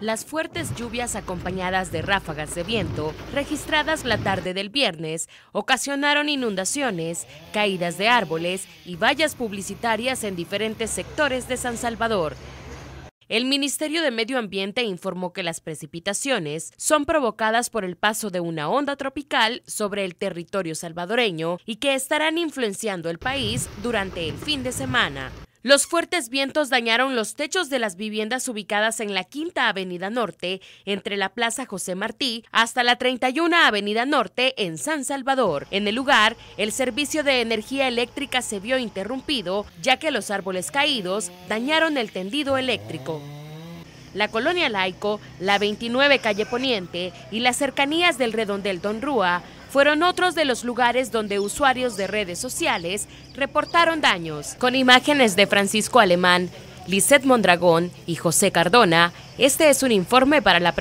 Las fuertes lluvias acompañadas de ráfagas de viento registradas la tarde del viernes ocasionaron inundaciones, caídas de árboles y vallas publicitarias en diferentes sectores de San Salvador. El Ministerio de Medio Ambiente informó que las precipitaciones son provocadas por el paso de una onda tropical sobre el territorio salvadoreño y que estarán influenciando el país durante el fin de semana. Los fuertes vientos dañaron los techos de las viviendas ubicadas en la Quinta Avenida Norte, entre la Plaza José Martí, hasta la 31 Avenida Norte en San Salvador. En el lugar, el servicio de energía eléctrica se vio interrumpido, ya que los árboles caídos dañaron el tendido eléctrico la colonia Laico, la 29 calle Poniente y las cercanías del redondel Don Rúa fueron otros de los lugares donde usuarios de redes sociales reportaron daños. Con imágenes de Francisco Alemán, Lisette Mondragón y José Cardona, este es un informe para la